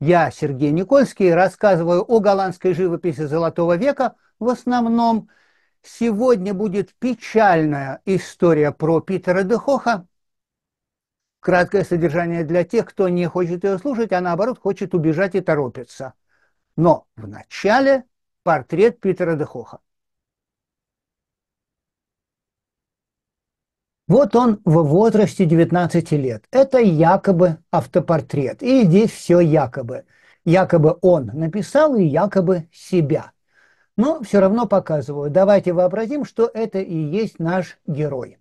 Я, Сергей Никольский, рассказываю о голландской живописи Золотого века в основном. Сегодня будет печальная история про Питера де Хоха. Краткое содержание для тех, кто не хочет ее слушать, а наоборот хочет убежать и торопиться. Но вначале портрет Питера де Хоха. Вот он в возрасте 19 лет. Это якобы автопортрет. И здесь все якобы. Якобы он написал и якобы себя. Но все равно показываю. Давайте вообразим, что это и есть наш герой.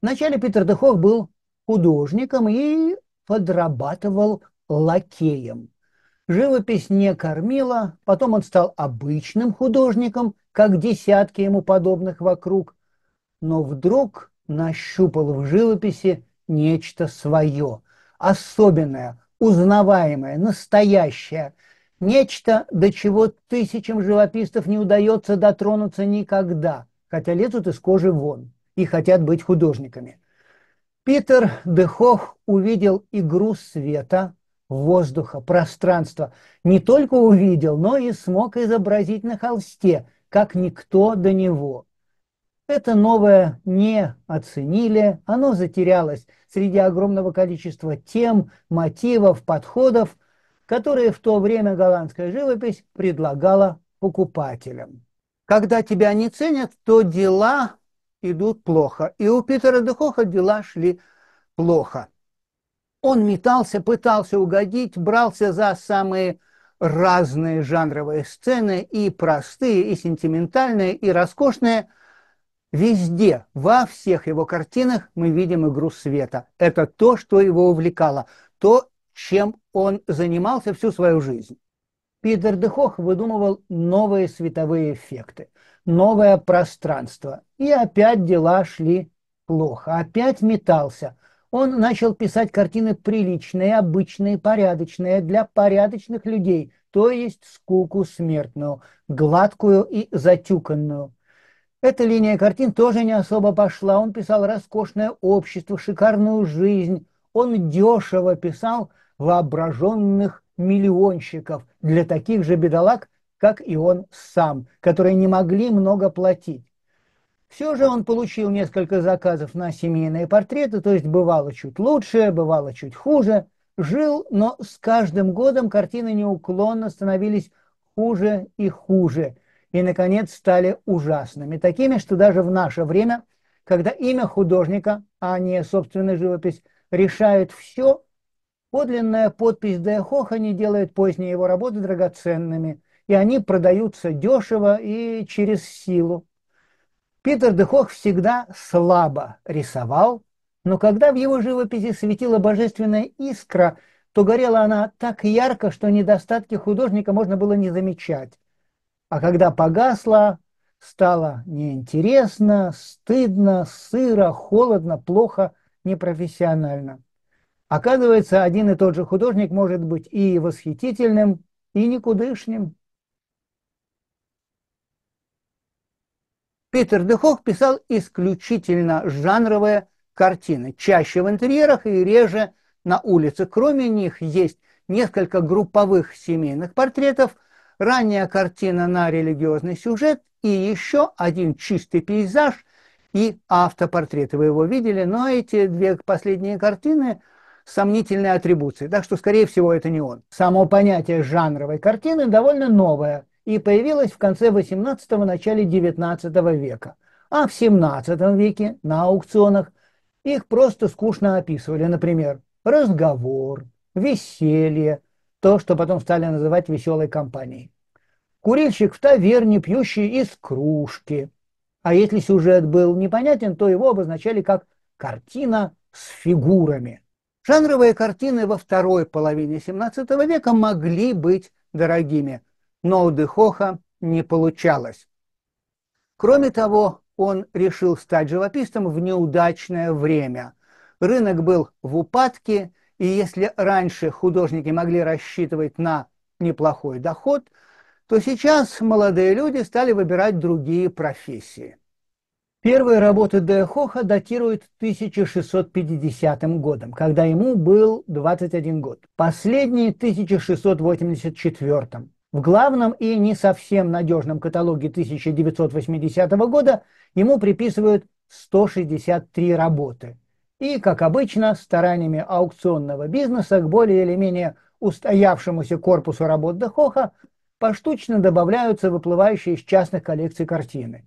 Вначале Питер Дехов был художником и подрабатывал лакеем. Живопись не кормила, потом он стал обычным художником, как десятки ему подобных вокруг, но вдруг нащупал в живописи нечто свое, особенное, узнаваемое, настоящее, нечто, до чего тысячам живописцев не удается дотронуться никогда, хотя лезут из кожи вон и хотят быть художниками. Питер Дехох увидел игру света, воздуха, пространства. Не только увидел, но и смог изобразить на холсте – как никто до него. Это новое не оценили, оно затерялось среди огромного количества тем, мотивов, подходов, которые в то время голландская живопись предлагала покупателям. Когда тебя не ценят, то дела идут плохо. И у Питера Духоха дела шли плохо. Он метался, пытался угодить, брался за самые разные жанровые сцены, и простые, и сентиментальные, и роскошные. Везде, во всех его картинах мы видим игру света. Это то, что его увлекало, то, чем он занимался всю свою жизнь. Питер де Хох выдумывал новые световые эффекты, новое пространство. И опять дела шли плохо, опять метался – он начал писать картины приличные, обычные, порядочные, для порядочных людей, то есть скуку смертную, гладкую и затюканную. Эта линия картин тоже не особо пошла. Он писал роскошное общество, шикарную жизнь. Он дешево писал воображенных миллионщиков для таких же бедолаг, как и он сам, которые не могли много платить. Все же он получил несколько заказов на семейные портреты, то есть бывало чуть лучше, бывало чуть хуже. Жил, но с каждым годом картины неуклонно становились хуже и хуже. И, наконец, стали ужасными. Такими, что даже в наше время, когда имя художника, а не собственная живопись, решает все, подлинная подпись Де Хоха не делает поздние его работы драгоценными, и они продаются дешево и через силу. Питер де Хох всегда слабо рисовал, но когда в его живописи светила божественная искра, то горела она так ярко, что недостатки художника можно было не замечать. А когда погасла, стало неинтересно, стыдно, сыро, холодно, плохо, непрофессионально. Оказывается, один и тот же художник может быть и восхитительным, и никудышним. Питер Дехох писал исключительно жанровые картины, чаще в интерьерах и реже на улице. Кроме них есть несколько групповых семейных портретов, ранняя картина на религиозный сюжет и еще один чистый пейзаж и автопортрет. Вы его видели, но эти две последние картины с сомнительной атрибуцией, так что, скорее всего, это не он. Само понятие жанровой картины довольно новое – и появилась в конце 18-го, начале 19 века. А в 17 веке на аукционах их просто скучно описывали. Например, разговор, веселье, то, что потом стали называть веселой компанией. Курильщик в таверне, пьющий из кружки. А если сюжет был непонятен, то его обозначали как картина с фигурами. Жанровые картины во второй половине XVII века могли быть дорогими – но у Дехоха не получалось. Кроме того, он решил стать живописцем в неудачное время. Рынок был в упадке, и если раньше художники могли рассчитывать на неплохой доход, то сейчас молодые люди стали выбирать другие профессии. Первые работы Де Хоха датируют 1650 годом, когда ему был 21 год. Последние 1684. В главном и не совсем надежном каталоге 1980 года ему приписывают 163 работы. И, как обычно, стараниями аукционного бизнеса к более или менее устоявшемуся корпусу работ Дахоха поштучно добавляются выплывающие из частных коллекций картины.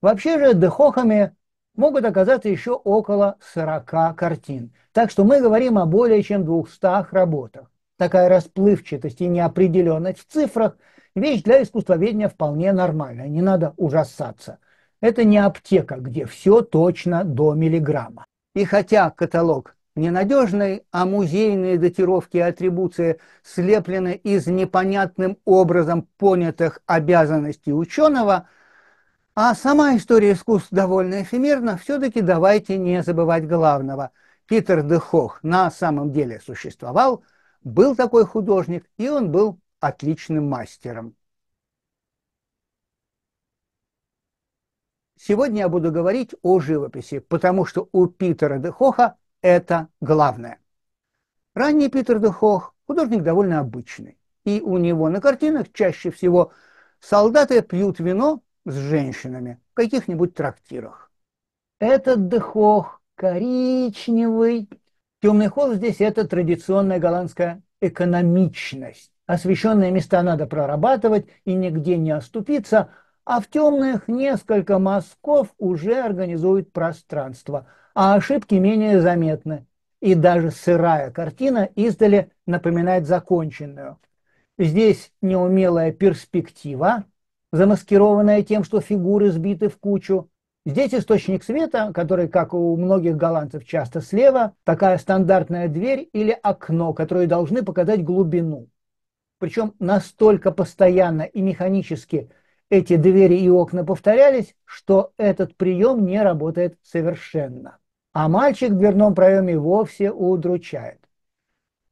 Вообще же Дахохами могут оказаться еще около 40 картин. Так что мы говорим о более чем 200 работах такая расплывчатость и неопределенность в цифрах, вещь для искусствоведения вполне нормальная, не надо ужасаться. Это не аптека, где все точно до миллиграмма. И хотя каталог ненадежный, а музейные датировки и атрибуции слеплены из непонятным образом понятых обязанностей ученого, а сама история искусств довольно эфемерна, все-таки давайте не забывать главного. Питер де Хох на самом деле существовал – был такой художник, и он был отличным мастером. Сегодня я буду говорить о живописи, потому что у Питера де Хоха это главное. Ранний Питер де Хох – художник довольно обычный, и у него на картинах чаще всего солдаты пьют вино с женщинами в каких-нибудь трактирах. Этот Дехох коричневый, Темный холл здесь – это традиционная голландская экономичность. Освещенные места надо прорабатывать и нигде не оступиться, а в темных несколько мазков уже организуют пространство, а ошибки менее заметны. И даже сырая картина издали напоминает законченную. Здесь неумелая перспектива, замаскированная тем, что фигуры сбиты в кучу, Здесь источник света, который, как у многих голландцев, часто слева, такая стандартная дверь или окно, которые должны показать глубину. Причем настолько постоянно и механически эти двери и окна повторялись, что этот прием не работает совершенно. А мальчик в дверном проеме вовсе удручает.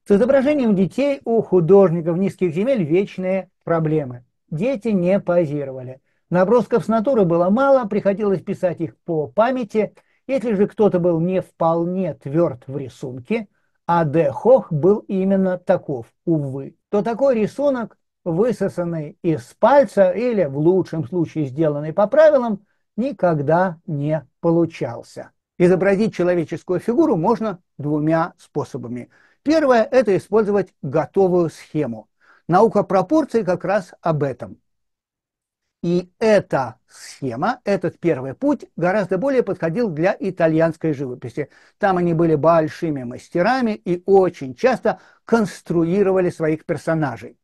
С изображением детей у художников низких земель вечные проблемы. Дети не позировали – Набросков с натуры было мало, приходилось писать их по памяти. Если же кто-то был не вполне тверд в рисунке, а Де Хох был именно таков, увы, то такой рисунок, высосанный из пальца или, в лучшем случае, сделанный по правилам, никогда не получался. Изобразить человеческую фигуру можно двумя способами. Первое – это использовать готовую схему. Наука пропорций как раз об этом – и эта схема, этот первый путь гораздо более подходил для итальянской живописи. Там они были большими мастерами и очень часто конструировали своих персонажей.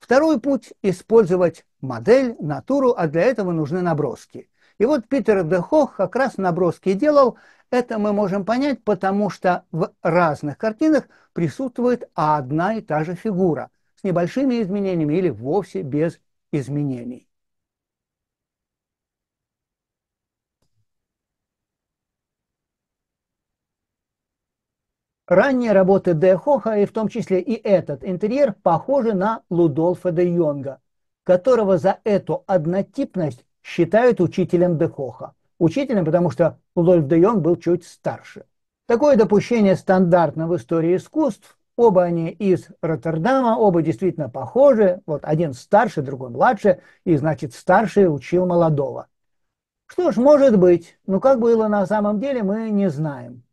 Второй путь – использовать модель, натуру, а для этого нужны наброски. И вот Питер де Хох как раз наброски делал. Это мы можем понять, потому что в разных картинах присутствует одна и та же фигура с небольшими изменениями или вовсе без изменений. Ранние работы Де Хоха, и в том числе и этот интерьер, похожи на Лудольфа де Йонга, которого за эту однотипность считают учителем Де Хоха. Учителем, потому что Лудольф де Йонг был чуть старше. Такое допущение стандартно в истории искусств, Оба они из Роттердама, оба действительно похожи. Вот один старше, другой младше, и значит старший учил молодого. Что ж, может быть, но как было на самом деле, мы не знаем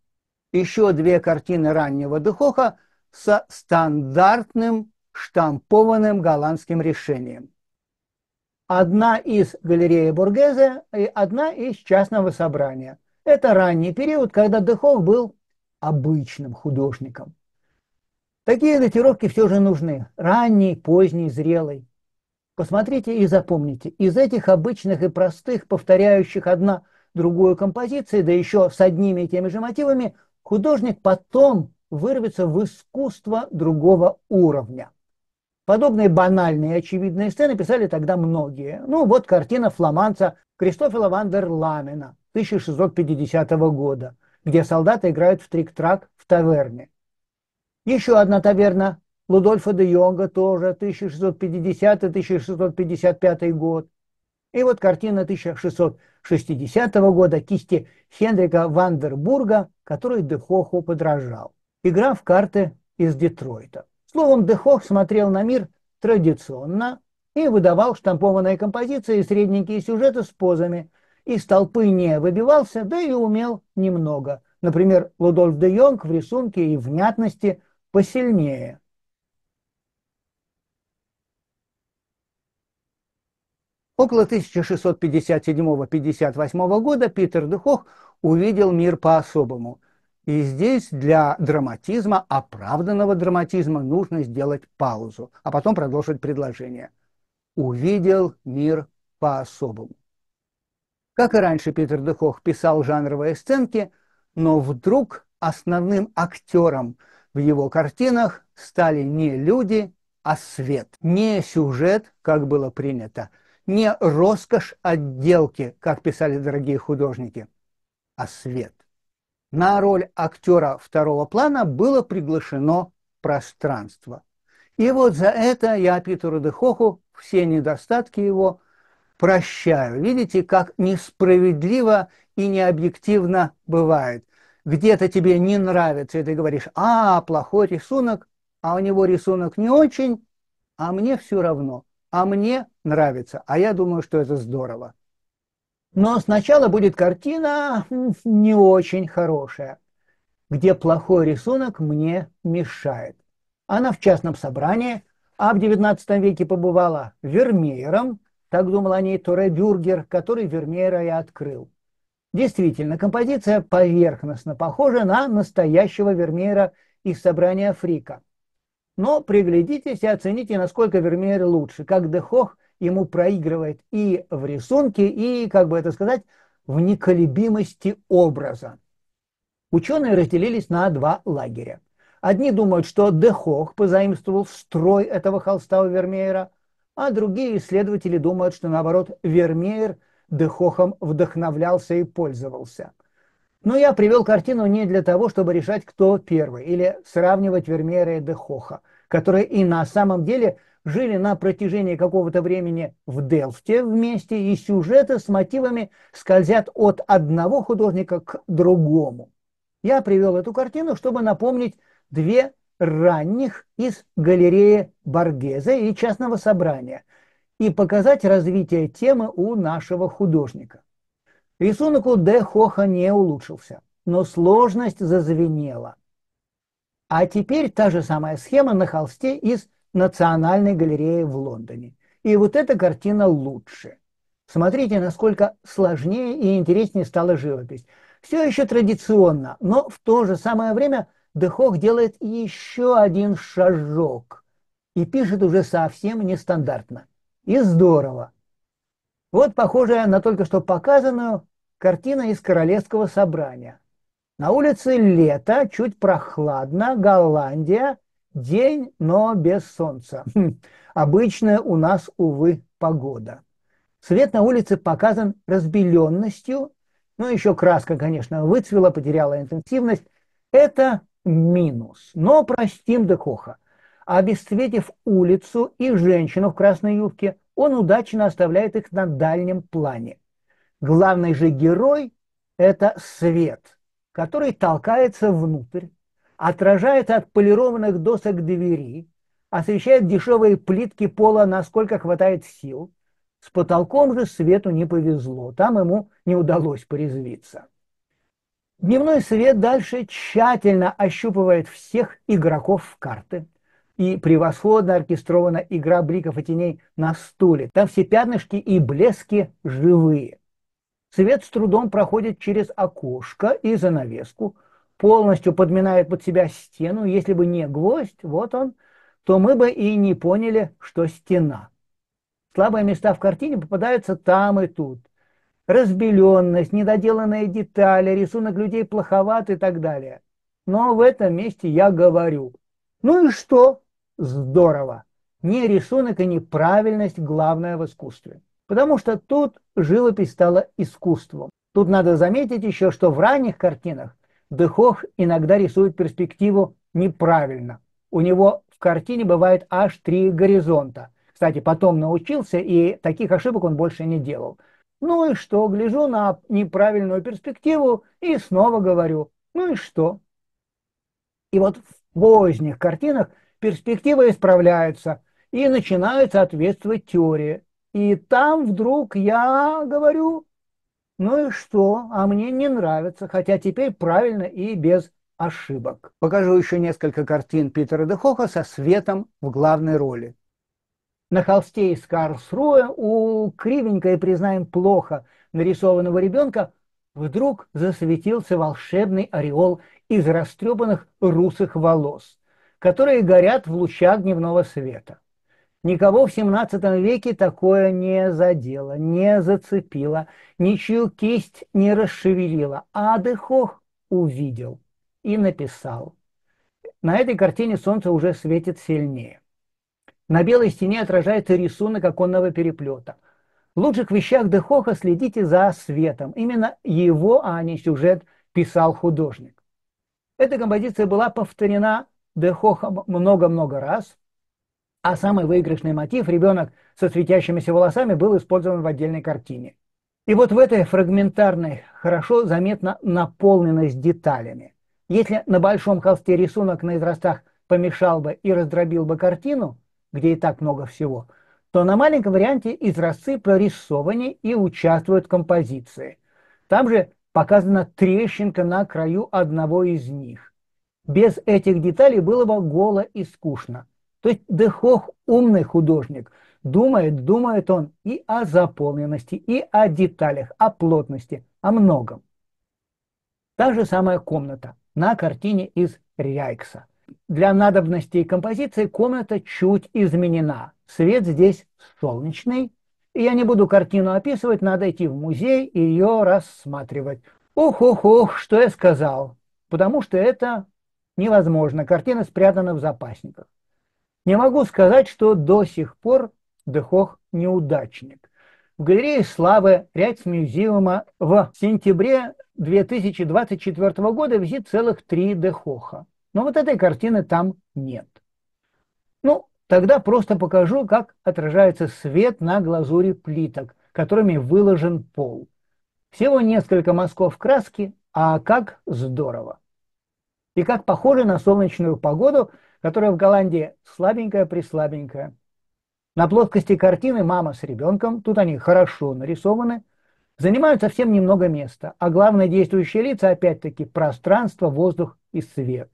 еще две картины раннего Духоха со стандартным штампованным голландским решением. Одна из галереи Бургезе и одна из частного собрания. Это ранний период, когда Дехох был обычным художником. Такие датировки все же нужны. Ранний, поздний, зрелый. Посмотрите и запомните. Из этих обычных и простых, повторяющих одна другую композиции, да еще с одними и теми же мотивами, художник потом вырвется в искусство другого уровня. Подобные банальные и очевидные сцены писали тогда многие. Ну вот картина фламанца Кристофела Вандерламена 1650 года, где солдаты играют в трик-трак в таверне. Еще одна таверна Лудольфа де Йонга тоже 1650-1655 год. И вот картина 1600 60 -го года кисти Хенрика Вандербурга, который Дехоху подражал. Игра в карты из Детройта. Словом, Дехох смотрел на мир традиционно и выдавал штампованные композиции средненькие сюжеты с позами. Из толпы не выбивался, да и умел немного. Например, Лудольф де Йонг в рисунке и внятности посильнее – Около 1657-58 года Питер Духох увидел мир по-особому. И здесь для драматизма, оправданного драматизма, нужно сделать паузу, а потом продолжить предложение. Увидел мир по-особому. Как и раньше Питер Дехох писал жанровые сценки, но вдруг основным актером в его картинах стали не люди, а свет. Не сюжет, как было принято – не роскошь отделки, как писали дорогие художники, а свет. На роль актера второго плана было приглашено пространство. И вот за это я Питеру Дехоху все недостатки его прощаю. Видите, как несправедливо и необъективно бывает. Где-то тебе не нравится, и ты говоришь, а, плохой рисунок, а у него рисунок не очень, а мне все равно – а мне нравится, а я думаю, что это здорово. Но сначала будет картина не очень хорошая, где плохой рисунок мне мешает. Она в частном собрании, а в XIX веке побывала Вермеером, так думал о ней Торе Бюргер, который Вермеера и открыл. Действительно, композиция поверхностно похожа на настоящего Вермеера из собрания Фрика но приглядитесь и оцените, насколько Вермеер лучше, как Дехох ему проигрывает и в рисунке, и, как бы это сказать, в неколебимости образа. Ученые разделились на два лагеря. Одни думают, что Дехох позаимствовал строй этого холста у Вермеера, а другие исследователи думают, что наоборот Вермеер Дехохом вдохновлялся и пользовался. Но я привел картину не для того, чтобы решать, кто первый, или сравнивать Вермеера и Дехоха, которые и на самом деле жили на протяжении какого-то времени в Делфте вместе, и сюжеты с мотивами скользят от одного художника к другому. Я привел эту картину, чтобы напомнить две ранних из галереи Боргезе и частного собрания и показать развитие темы у нашего художника. Рисунок у Д. Хоха не улучшился, но сложность зазвенела. А теперь та же самая схема на холсте из Национальной галереи в Лондоне. И вот эта картина лучше. Смотрите, насколько сложнее и интереснее стала живопись. Все еще традиционно, но в то же самое время Дехох делает еще один шажок и пишет уже совсем нестандартно. И здорово. Вот похожая на только что показанную картина из королевского собрания. На улице лето, чуть прохладно, Голландия, день, но без солнца. Хм, обычная у нас, увы, погода. Свет на улице показан разбеленностью, ну еще краска, конечно, выцвела, потеряла интенсивность. Это минус. Но простим де Коха. Обесцветив улицу и женщину в красной юбке – он удачно оставляет их на дальнем плане. Главный же герой – это свет, который толкается внутрь, отражается от полированных досок двери, освещает дешевые плитки пола, насколько хватает сил. С потолком же свету не повезло, там ему не удалось порезвиться. Дневной свет дальше тщательно ощупывает всех игроков в карты, и превосходно оркестрована игра бликов и теней на стуле. Там все пятнышки и блески живые. Свет с трудом проходит через окошко и занавеску, полностью подминает под себя стену. Если бы не гвоздь, вот он, то мы бы и не поняли, что стена. Слабые места в картине попадаются там и тут. Разбеленность, недоделанные детали, рисунок людей плоховат и так далее. Но в этом месте я говорю. Ну и что? здорово. Не рисунок и не правильность главное в искусстве. Потому что тут живопись стала искусством. Тут надо заметить еще, что в ранних картинах Дехох иногда рисует перспективу неправильно. У него в картине бывает аж три горизонта. Кстати, потом научился, и таких ошибок он больше не делал. Ну и что, гляжу на неправильную перспективу и снова говорю, ну и что? И вот в поздних картинах – Перспектива исправляется и начинает соответствовать теории. И там вдруг я говорю, ну и что, а мне не нравится, хотя теперь правильно и без ошибок. Покажу еще несколько картин Питера де Хоха со светом в главной роли. На холсте из Карлсруэ у кривенько и, признаем, плохо нарисованного ребенка вдруг засветился волшебный ореол из растрепанных русых волос – которые горят в лучах дневного света. Никого в XVII веке такое не задело, не зацепило, ничью кисть не расшевелило. А Дехох увидел и написал. На этой картине солнце уже светит сильнее. На белой стене отражается рисунок оконного переплета. В лучших вещах Дехоха следите за светом. Именно его, а не сюжет, писал художник. Эта композиция была повторена дехоха много-много раз, а самый выигрышный мотив «Ребенок со светящимися волосами» был использован в отдельной картине. И вот в этой фрагментарной хорошо заметна наполненность деталями. Если на большом холсте рисунок на израстах помешал бы и раздробил бы картину, где и так много всего, то на маленьком варианте изразцы прорисованы и участвуют в композиции. Там же показана трещинка на краю одного из них. Без этих деталей было бы голо и скучно. То есть Дехох умный художник. Думает, думает он и о заполненности, и о деталях, о плотности, о многом. Та же самая комната на картине из Ряйкса. Для надобностей композиции комната чуть изменена. Свет здесь солнечный. И я не буду картину описывать, надо идти в музей и ее рассматривать. Ох-ох-ох, что я сказал, потому что это невозможно. Картина спрятана в запасниках. Не могу сказать, что до сих пор Дехох неудачник. В галерее славы ряд мюзиума в сентябре 2024 года визит целых три Дехоха. Но вот этой картины там нет. Ну, тогда просто покажу, как отражается свет на глазури плиток, которыми выложен пол. Всего несколько мазков краски, а как здорово! и как похоже на солнечную погоду, которая в Голландии слабенькая-прислабенькая. На плоскости картины мама с ребенком, тут они хорошо нарисованы, занимают совсем немного места, а главное действующие лица опять-таки пространство, воздух и свет.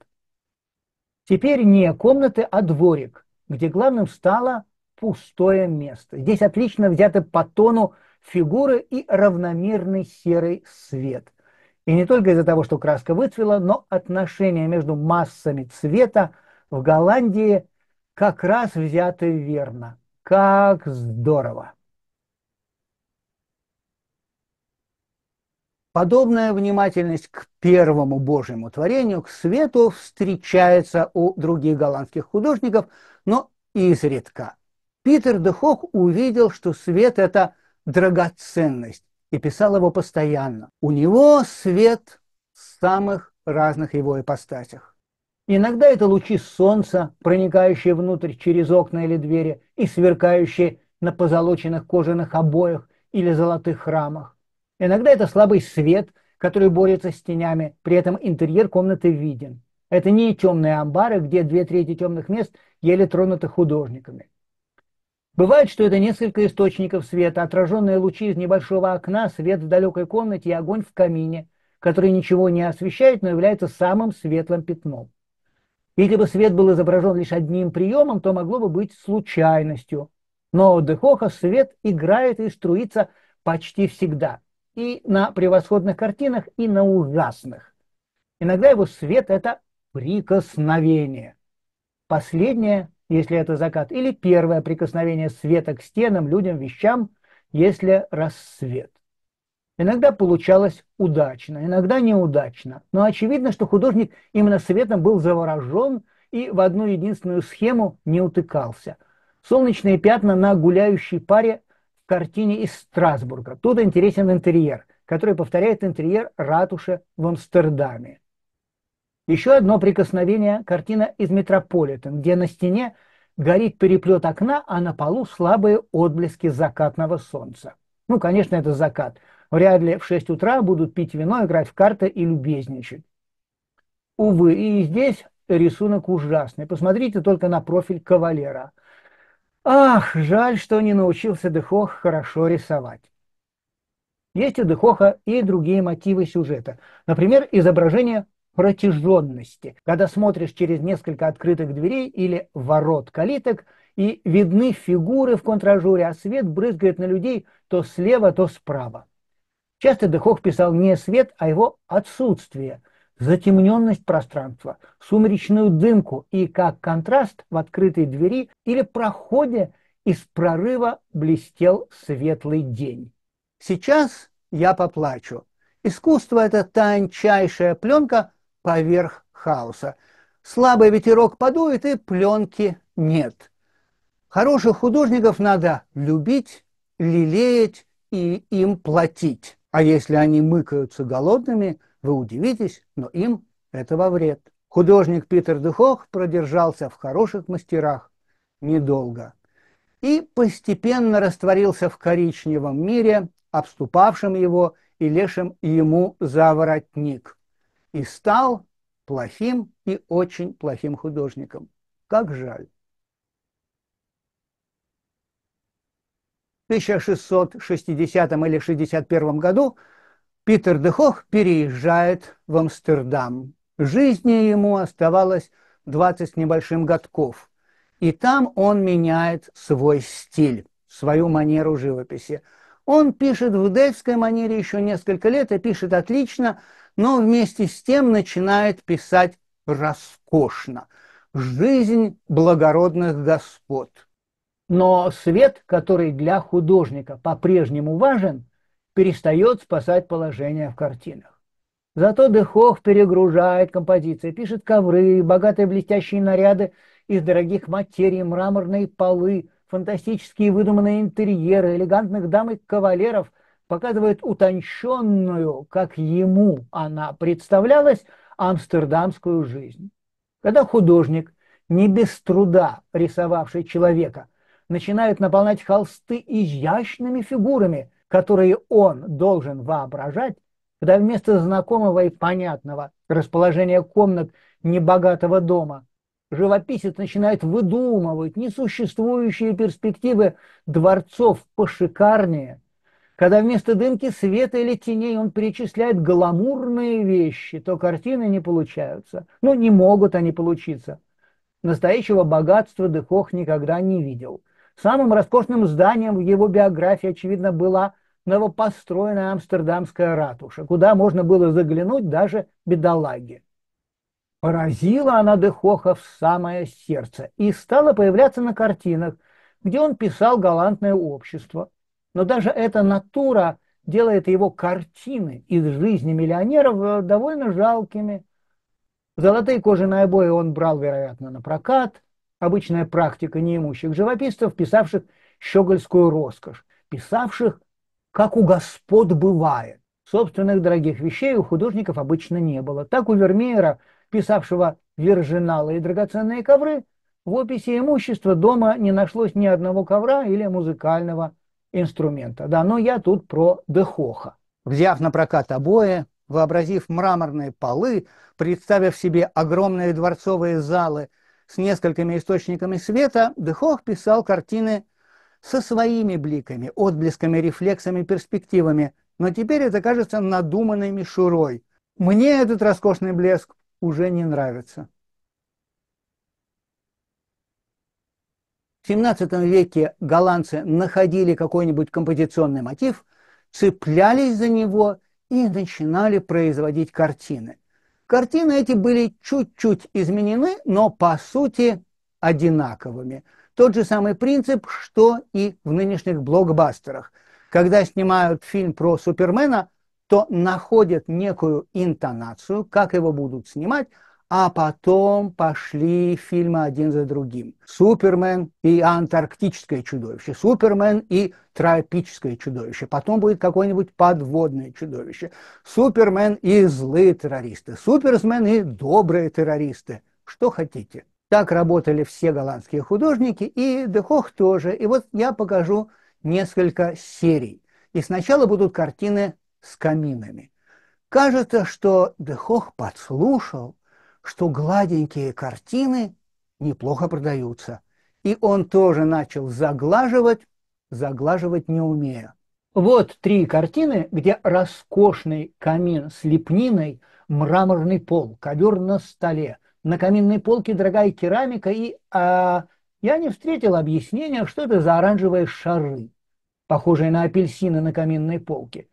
Теперь не комнаты, а дворик, где главным стало пустое место. Здесь отлично взяты по тону фигуры и равномерный серый свет – и не только из-за того, что краска выцвела, но отношения между массами цвета в Голландии как раз взяты верно. Как здорово! Подобная внимательность к первому Божьему творению, к свету, встречается у других голландских художников, но изредка. Питер де Хок увидел, что свет – это драгоценность, и писал его постоянно. У него свет в самых разных его ипостасях. Иногда это лучи солнца, проникающие внутрь через окна или двери и сверкающие на позолоченных кожаных обоях или золотых рамах. Иногда это слабый свет, который борется с тенями, при этом интерьер комнаты виден. Это не темные амбары, где две трети темных мест еле тронуты художниками. Бывает, что это несколько источников света, отраженные лучи из небольшого окна, свет в далекой комнате и огонь в камине, который ничего не освещает, но является самым светлым пятном. Если бы свет был изображен лишь одним приемом, то могло бы быть случайностью. Но у Дехоха свет играет и струится почти всегда. И на превосходных картинах, и на ужасных. Иногда его свет – это прикосновение. Последнее если это закат, или первое прикосновение света к стенам, людям, вещам, если рассвет. Иногда получалось удачно, иногда неудачно. Но очевидно, что художник именно светом был заворожен и в одну единственную схему не утыкался. Солнечные пятна на гуляющей паре в картине из Страсбурга. Тут интересен интерьер, который повторяет интерьер ратуши в Амстердаме. Еще одно прикосновение – картина из «Метрополитен», где на стене горит переплет окна, а на полу слабые отблески закатного солнца. Ну, конечно, это закат. Вряд ли в 6 утра будут пить вино, играть в карты и любезничать. Увы, и здесь рисунок ужасный. Посмотрите только на профиль кавалера. Ах, жаль, что не научился Дехох хорошо рисовать. Есть у Дехоха и другие мотивы сюжета. Например, изображение протяженности, когда смотришь через несколько открытых дверей или ворот калиток, и видны фигуры в контражуре, а свет брызгает на людей то слева, то справа. Часто Дехох писал не свет, а его отсутствие, затемненность пространства, сумеречную дымку и как контраст в открытой двери или проходе из прорыва блестел светлый день. Сейчас я поплачу. Искусство – это тончайшая пленка, поверх хаоса. Слабый ветерок подует, и пленки нет. Хороших художников надо любить, лелеять и им платить. А если они мыкаются голодными, вы удивитесь, но им это во вред. Художник Питер Дехох продержался в хороших мастерах недолго и постепенно растворился в коричневом мире, обступавшем его и лешим ему за воротник – и стал плохим и очень плохим художником. Как жаль. 1660 или 61 году Питер де Хох переезжает в Амстердам. Жизни ему оставалось 20 с небольшим годков. И там он меняет свой стиль, свою манеру живописи. Он пишет в дельской манере еще несколько лет и пишет отлично, но вместе с тем начинает писать роскошно. Жизнь благородных господ. Но свет, который для художника по-прежнему важен, перестает спасать положение в картинах. Зато Дехох перегружает композиции, пишет ковры, богатые блестящие наряды из дорогих материй, мраморные полы, фантастические выдуманные интерьеры, элегантных дам и кавалеров – показывает утонченную, как ему она представлялась, амстердамскую жизнь. Когда художник, не без труда рисовавший человека, начинает наполнять холсты изящными фигурами, которые он должен воображать, когда вместо знакомого и понятного расположения комнат небогатого дома живописец начинает выдумывать несуществующие перспективы дворцов пошикарнее, когда вместо дымки света или теней он перечисляет гламурные вещи, то картины не получаются. Ну, не могут они получиться. Настоящего богатства Дехох никогда не видел. Самым роскошным зданием в его биографии, очевидно, была новопостроенная амстердамская ратуша, куда можно было заглянуть даже бедолаге. Поразила она Дехоха в самое сердце и стала появляться на картинах, где он писал галантное общество – но даже эта натура делает его картины из жизни миллионеров э, довольно жалкими. Золотые кожаные обои он брал, вероятно, на прокат. Обычная практика неимущих живописцев, писавших щегольскую роскошь, писавших, как у господ бывает. Собственных дорогих вещей у художников обычно не было. Так у Вермеера, писавшего вержиналы и драгоценные ковры, в описи имущества дома не нашлось ни одного ковра или музыкального инструмента. Да, но я тут про Дехоха. Взяв на прокат обои, вообразив мраморные полы, представив себе огромные дворцовые залы с несколькими источниками света, Дехох писал картины со своими бликами, отблесками, рефлексами, перспективами, но теперь это кажется надуманной мишурой. Мне этот роскошный блеск уже не нравится. В 17 веке голландцы находили какой-нибудь композиционный мотив, цеплялись за него и начинали производить картины. Картины эти были чуть-чуть изменены, но по сути одинаковыми. Тот же самый принцип, что и в нынешних блокбастерах. Когда снимают фильм про Супермена, то находят некую интонацию, как его будут снимать, а потом пошли фильмы один за другим. «Супермен» и «Антарктическое чудовище», «Супермен» и «Тропическое чудовище», потом будет какое-нибудь подводное чудовище, «Супермен» и «Злые террористы», «Суперсмен» и «Добрые террористы». Что хотите. Так работали все голландские художники, и Дехох тоже. И вот я покажу несколько серий. И сначала будут картины с каминами. Кажется, что Дехох подслушал что гладенькие картины неплохо продаются. И он тоже начал заглаживать, заглаживать не умея. Вот три картины, где роскошный камин с лепниной, мраморный пол, ковер на столе, на каминной полке дорогая керамика и... А, я не встретил объяснения, что это за оранжевые шары, похожие на апельсины на каминной полке.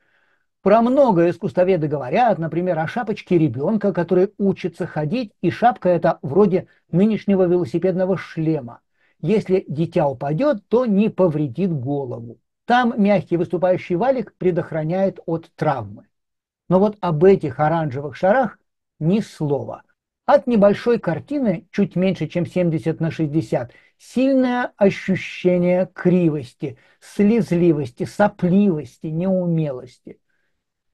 Про многое искусствоведы говорят, например, о шапочке ребенка, который учится ходить, и шапка это вроде нынешнего велосипедного шлема. Если дитя упадет, то не повредит голову. Там мягкий выступающий валик предохраняет от травмы. Но вот об этих оранжевых шарах ни слова. От небольшой картины, чуть меньше, чем 70 на 60, сильное ощущение кривости, слезливости, сопливости, неумелости –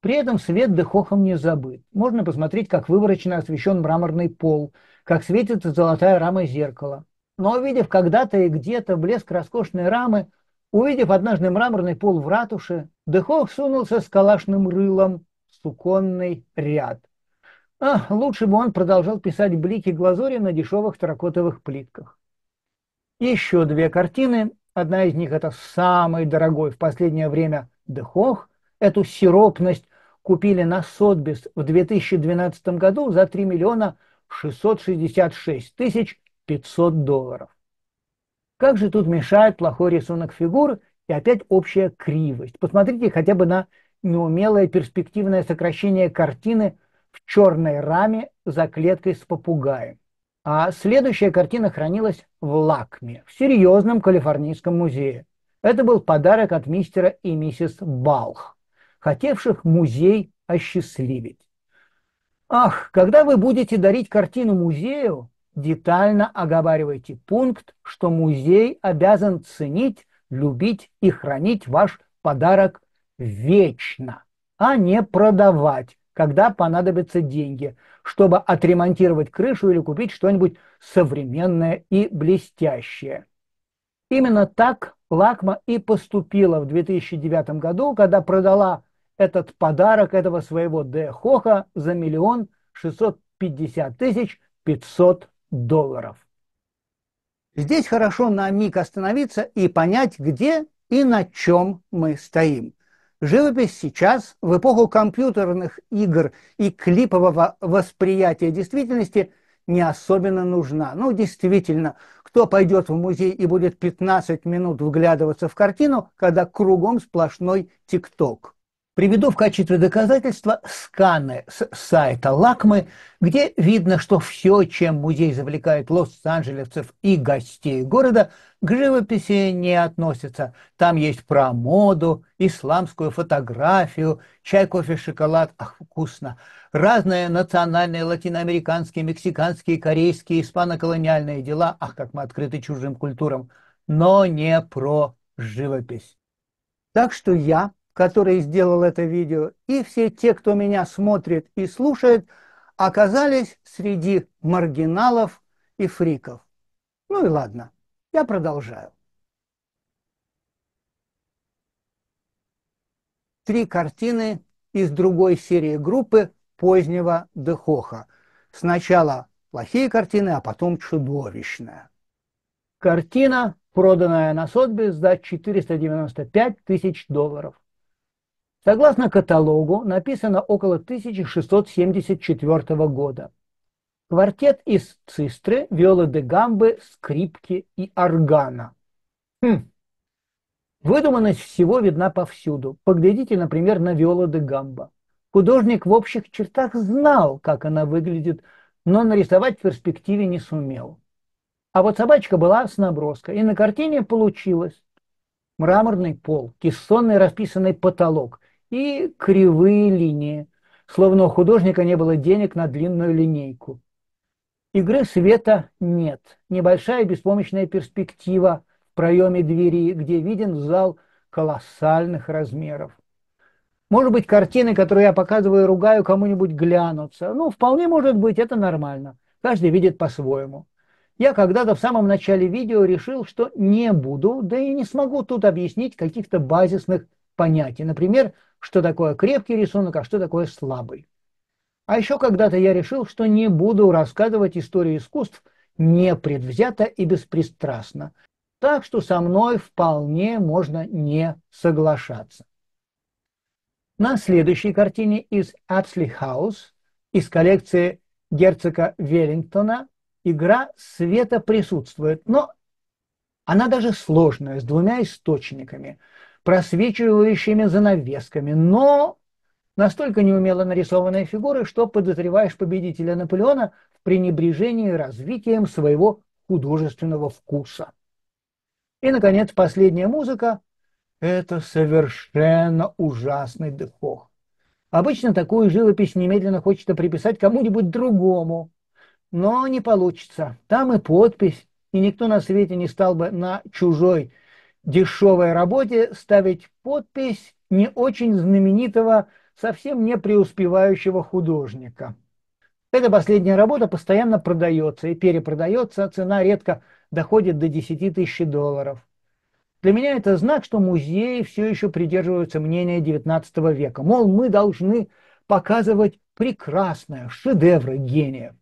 при этом свет дехохом не забыт. Можно посмотреть, как выворочно освещен мраморный пол, как светится золотая рама зеркала. Но увидев когда-то и где-то блеск роскошной рамы, увидев однажды мраморный пол в ратуше, Дехох сунулся с калашным рылом в суконный ряд. Ах, лучше бы он продолжал писать блики глазури на дешевых таракотовых плитках. Еще две картины. Одна из них – это самый дорогой в последнее время Дехох. Эту сиропность купили на Сотбис в 2012 году за 3 миллиона 666 тысяч 500 долларов. Как же тут мешает плохой рисунок фигур и опять общая кривость. Посмотрите хотя бы на неумелое перспективное сокращение картины в черной раме за клеткой с попугаем. А следующая картина хранилась в Лакме, в серьезном калифорнийском музее. Это был подарок от мистера и миссис Балх хотевших музей осчастливить. Ах, когда вы будете дарить картину музею, детально оговаривайте пункт, что музей обязан ценить, любить и хранить ваш подарок вечно, а не продавать, когда понадобятся деньги, чтобы отремонтировать крышу или купить что-нибудь современное и блестящее. Именно так Лакма и поступила в 2009 году, когда продала этот подарок этого своего Де Хоха за миллион шестьсот пятьдесят тысяч пятьсот долларов. Здесь хорошо на миг остановиться и понять, где и на чем мы стоим. Живопись сейчас, в эпоху компьютерных игр и клипового восприятия действительности, не особенно нужна. Ну, действительно, кто пойдет в музей и будет 15 минут вглядываться в картину, когда кругом сплошной тикток? Приведу в качестве доказательства сканы с сайта Лакмы, где видно, что все, чем музей завлекает лос-анджелесцев и гостей города, к живописи не относится. Там есть про моду, исламскую фотографию, чай, кофе, шоколад, ах, вкусно. Разные национальные, латиноамериканские, мексиканские, корейские, испано-колониальные дела, ах, как мы открыты чужим культурам, но не про живопись. Так что я который сделал это видео, и все те, кто меня смотрит и слушает, оказались среди маргиналов и фриков. Ну и ладно, я продолжаю. Три картины из другой серии группы позднего Дехоха. Сначала плохие картины, а потом чудовищная. Картина, проданная на Сотбис за 495 тысяч долларов. Согласно каталогу, написано около 1674 года. Квартет из цистры, виолы де гамбы, скрипки и органа. Хм. Выдуманность всего видна повсюду. Поглядите, например, на виолы де гамба. Художник в общих чертах знал, как она выглядит, но нарисовать в перспективе не сумел. А вот собачка была с наброской, и на картине получилось мраморный пол, кессонный расписанный потолок – и кривые линии, словно у художника не было денег на длинную линейку. Игры света нет. Небольшая беспомощная перспектива в проеме двери, где виден зал колоссальных размеров. Может быть, картины, которые я показываю и ругаю, кому-нибудь глянутся. Ну, вполне может быть, это нормально. Каждый видит по-своему. Я когда-то в самом начале видео решил, что не буду, да и не смогу тут объяснить каких-то базисных понятия, Например, что такое крепкий рисунок, а что такое слабый. А еще когда-то я решил, что не буду рассказывать историю искусств непредвзято и беспристрастно. Так что со мной вполне можно не соглашаться. На следующей картине из Apsley House из коллекции герцога Веллингтона игра света присутствует, но она даже сложная, с двумя источниками – просвечивающими занавесками, но настолько неумело нарисованные фигуры, что подозреваешь победителя Наполеона в пренебрежении развитием своего художественного вкуса. И, наконец, последняя музыка – это совершенно ужасный дехох. Обычно такую живопись немедленно хочется приписать кому-нибудь другому, но не получится. Там и подпись, и никто на свете не стал бы на чужой дешевой работе ставить подпись не очень знаменитого, совсем не преуспевающего художника. Эта последняя работа постоянно продается и перепродается, а цена редко доходит до 10 тысяч долларов. Для меня это знак, что музеи все еще придерживаются мнения XIX века. Мол, мы должны показывать прекрасное, шедевры гения.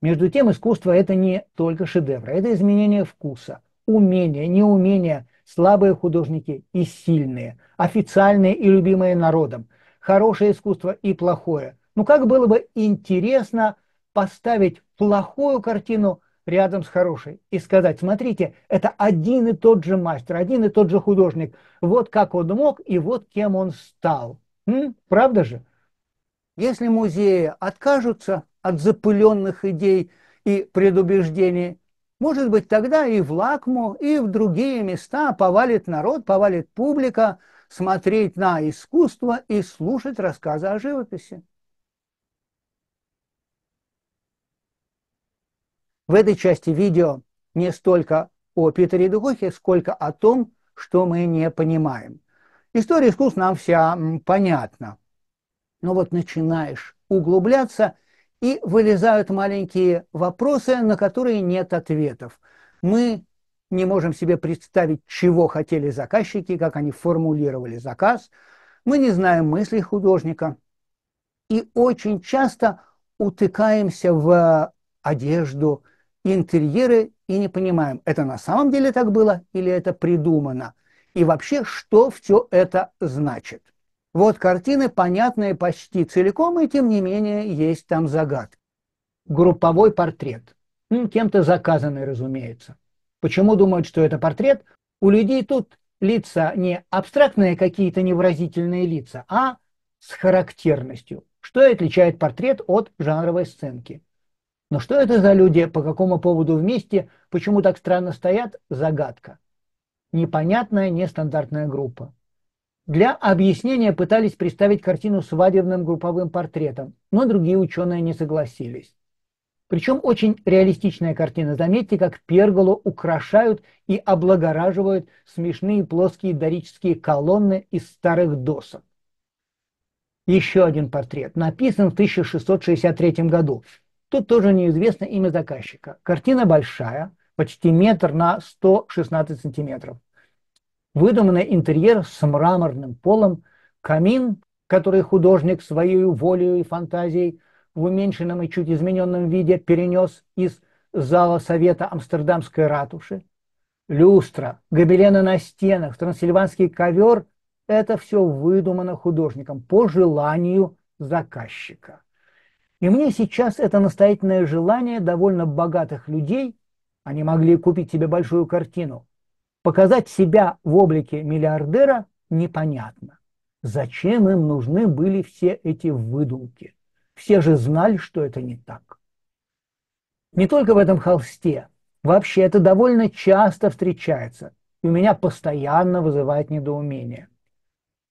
Между тем, искусство – это не только шедевры, это изменение вкуса – умения, неумения, слабые художники и сильные, официальные и любимые народом, хорошее искусство и плохое. Ну как было бы интересно поставить плохую картину рядом с хорошей и сказать, смотрите, это один и тот же мастер, один и тот же художник, вот как он мог и вот кем он стал. М? Правда же? Если музеи откажутся от запыленных идей и предубеждений, может быть, тогда и в Лакму, и в другие места повалит народ, повалит публика смотреть на искусство и слушать рассказы о живописи. В этой части видео не столько о Питере Духохе, сколько о том, что мы не понимаем. История искусств нам вся понятна. Но вот начинаешь углубляться и вылезают маленькие вопросы, на которые нет ответов. Мы не можем себе представить, чего хотели заказчики, как они формулировали заказ. Мы не знаем мыслей художника. И очень часто утыкаемся в одежду, интерьеры и не понимаем, это на самом деле так было или это придумано. И вообще, что все это значит. Вот картины, понятные почти целиком, и тем не менее есть там загадка Групповой портрет. Ну, кем-то заказанный, разумеется. Почему думают, что это портрет? У людей тут лица не абстрактные какие-то невразительные лица, а с характерностью. Что и отличает портрет от жанровой сценки. Но что это за люди, по какому поводу вместе, почему так странно стоят – загадка. Непонятная, нестандартная группа. Для объяснения пытались представить картину свадебным групповым портретом, но другие ученые не согласились. Причем очень реалистичная картина. Заметьте, как перголу украшают и облагораживают смешные плоские дорические колонны из старых досок. Еще один портрет. Написан в 1663 году. Тут тоже неизвестно имя заказчика. Картина большая, почти метр на 116 сантиметров выдуманный интерьер с мраморным полом, камин, который художник своей волею и фантазией в уменьшенном и чуть измененном виде перенес из зала совета Амстердамской ратуши, люстра, гобелены на стенах, трансильванский ковер – это все выдумано художником по желанию заказчика. И мне сейчас это настоятельное желание довольно богатых людей, они могли купить себе большую картину – Показать себя в облике миллиардера непонятно. Зачем им нужны были все эти выдумки? Все же знали, что это не так. Не только в этом холсте. Вообще это довольно часто встречается. И у меня постоянно вызывает недоумение.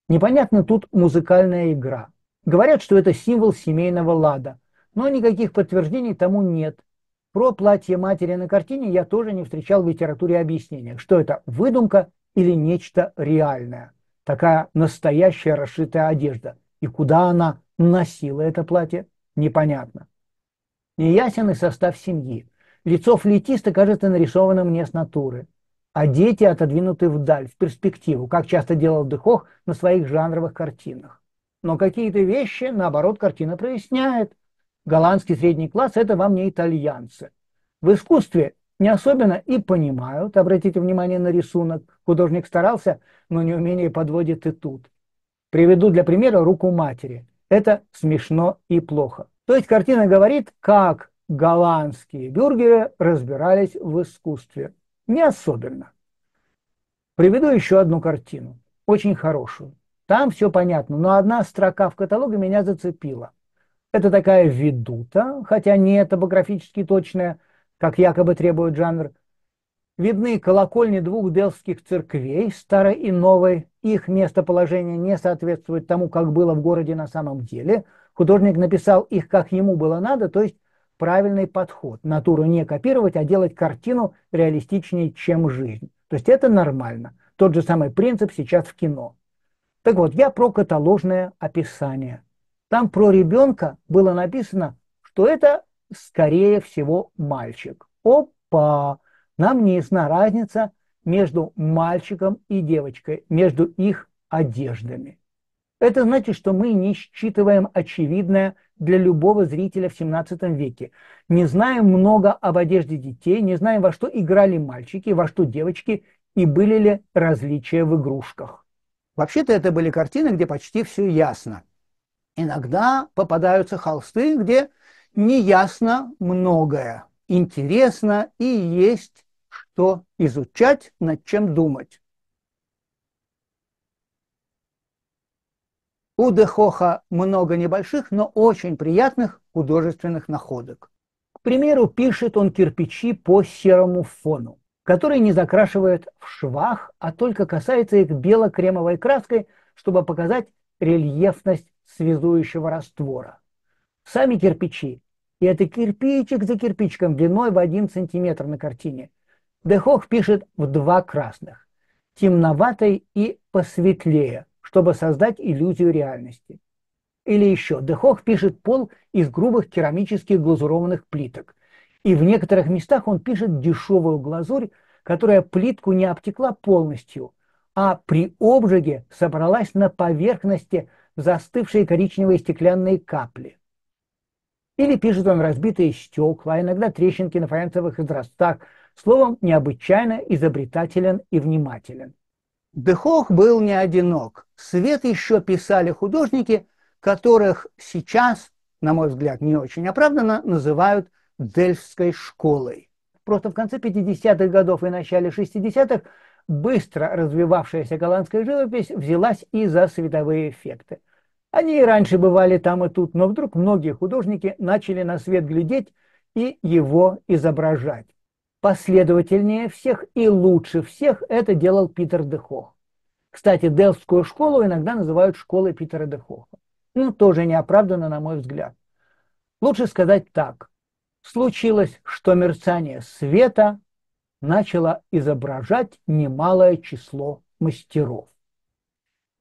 Непонятна тут музыкальная игра. Говорят, что это символ семейного лада, но никаких подтверждений тому нет – про платье матери на картине я тоже не встречал в литературе объяснения, что это выдумка или нечто реальное. Такая настоящая расшитая одежда. И куда она носила это платье, непонятно. Неясен и состав семьи. Лицо флейтиста кажется нарисованным не с натуры, а дети отодвинуты вдаль, в перспективу, как часто делал Дехох на своих жанровых картинах. Но какие-то вещи, наоборот, картина проясняет голландский средний класс – это вам не итальянцы. В искусстве не особенно и понимают. Обратите внимание на рисунок. Художник старался, но неумение подводит и тут. Приведу для примера руку матери. Это смешно и плохо. То есть картина говорит, как голландские бюргеры разбирались в искусстве. Не особенно. Приведу еще одну картину, очень хорошую. Там все понятно, но одна строка в каталоге меня зацепила – это такая ведута, хотя не топографически точная, как якобы требует жанр. Видны колокольни двух делских церквей, старой и новой. Их местоположение не соответствует тому, как было в городе на самом деле. Художник написал их, как ему было надо, то есть правильный подход. Натуру не копировать, а делать картину реалистичнее, чем жизнь. То есть это нормально. Тот же самый принцип сейчас в кино. Так вот, я про каталожное описание – там про ребенка было написано, что это, скорее всего, мальчик. Опа! Нам не ясна разница между мальчиком и девочкой, между их одеждами. Это значит, что мы не считываем очевидное для любого зрителя в 17 веке. Не знаем много об одежде детей, не знаем, во что играли мальчики, во что девочки и были ли различия в игрушках. Вообще-то это были картины, где почти все ясно – Иногда попадаются холсты, где неясно многое. Интересно и есть что изучать, над чем думать. У Дехоха много небольших, но очень приятных художественных находок. К примеру, пишет он кирпичи по серому фону, который не закрашивает в швах, а только касается их бело-кремовой краской, чтобы показать рельефность связующего раствора. Сами кирпичи. И это кирпичик за кирпичиком длиной в один сантиметр на картине. Дехох пишет в два красных. Темноватой и посветлее, чтобы создать иллюзию реальности. Или еще, Дехох пишет пол из грубых керамических глазурованных плиток. И в некоторых местах он пишет дешевую глазурь, которая плитку не обтекла полностью – а при обжиге собралась на поверхности застывшие коричневые стеклянные капли. Или пишет он разбитые стекла, а иногда трещинки на фаянцевых израстах. Словом, необычайно изобретателен и внимателен. Дехох был не одинок. Свет еще писали художники, которых сейчас, на мой взгляд, не очень оправданно называют дельфской школой. Просто в конце 50-х годов и начале 60-х быстро развивавшаяся голландская живопись взялась и за световые эффекты. Они и раньше бывали там и тут, но вдруг многие художники начали на свет глядеть и его изображать. Последовательнее всех и лучше всех это делал Питер де Хох. Кстати, Делфтскую школу иногда называют школой Питера де Хоха. Ну, тоже неоправданно, на мой взгляд. Лучше сказать так. Случилось, что мерцание света начало изображать немалое число мастеров.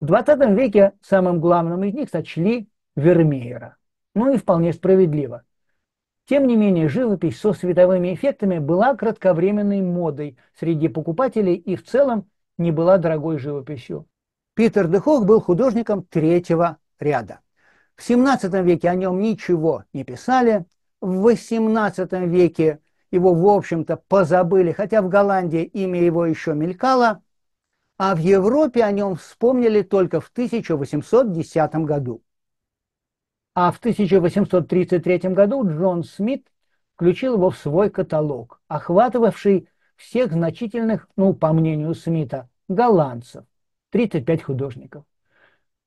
В 20 веке самым главным из них сочли Вермеера. Ну и вполне справедливо. Тем не менее, живопись со световыми эффектами была кратковременной модой среди покупателей и в целом не была дорогой живописью. Питер де Хох был художником третьего ряда. В 17 веке о нем ничего не писали, в 18 веке его, в общем-то, позабыли, хотя в Голландии имя его еще мелькало, а в Европе о нем вспомнили только в 1810 году. А в 1833 году Джон Смит включил его в свой каталог, охватывавший всех значительных, ну, по мнению Смита, голландцев, 35 художников.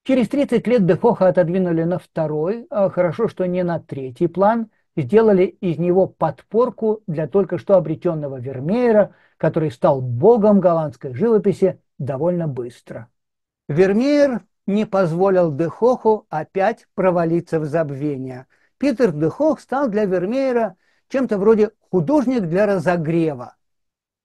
Через 30 лет Дехоха отодвинули на второй, а хорошо, что не на третий план – сделали из него подпорку для только что обретенного Вермеера, который стал богом голландской живописи довольно быстро. Вермеер не позволил Дехоху опять провалиться в забвение. Питер Дехох стал для Вермеера чем-то вроде художник для разогрева.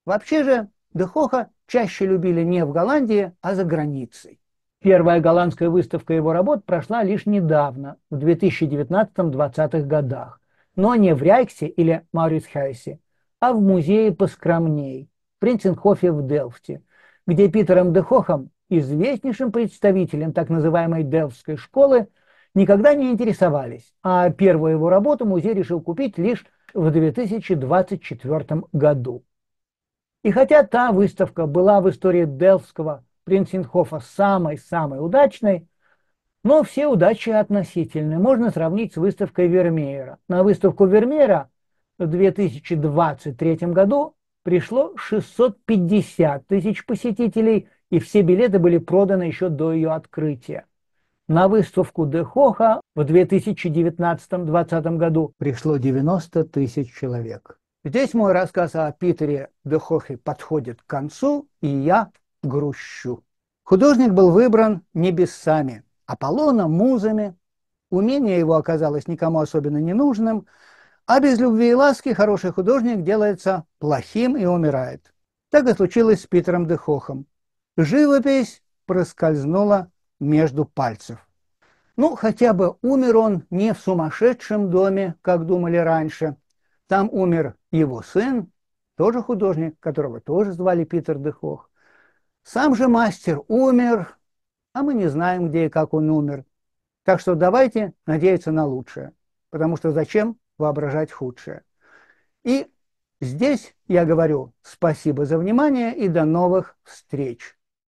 Вообще же Дехоха чаще любили не в Голландии, а за границей. Первая голландская выставка его работ прошла лишь недавно, в 2019-2020 годах но не в Райксе или Маурицхайсе, а в музее поскромней, Принценхофе в Делфте, где Питером де Хохом, известнейшим представителем так называемой Делфтской школы, никогда не интересовались, а первую его работу музей решил купить лишь в 2024 году. И хотя та выставка была в истории Делфского Принценхофа самой-самой удачной, но все удачи относительны. Можно сравнить с выставкой Вермеера. На выставку Вермеера в 2023 году пришло 650 тысяч посетителей, и все билеты были проданы еще до ее открытия. На выставку Дехоха в 2019-2020 году пришло 90 тысяч человек. Здесь мой рассказ о Питере Дехохе подходит к концу, и я грущу. Художник был выбран небесами – Аполлона, музами. Умение его оказалось никому особенно не нужным, а без любви и ласки хороший художник делается плохим и умирает. Так и случилось с Питером Дехохом. Живопись проскользнула между пальцев. Ну, хотя бы умер он не в сумасшедшем доме, как думали раньше. Там умер его сын, тоже художник, которого тоже звали Питер Дехох. Сам же мастер умер, а мы не знаем, где и как он умер. Так что давайте надеяться на лучшее, потому что зачем воображать худшее. И здесь я говорю спасибо за внимание и до новых встреч.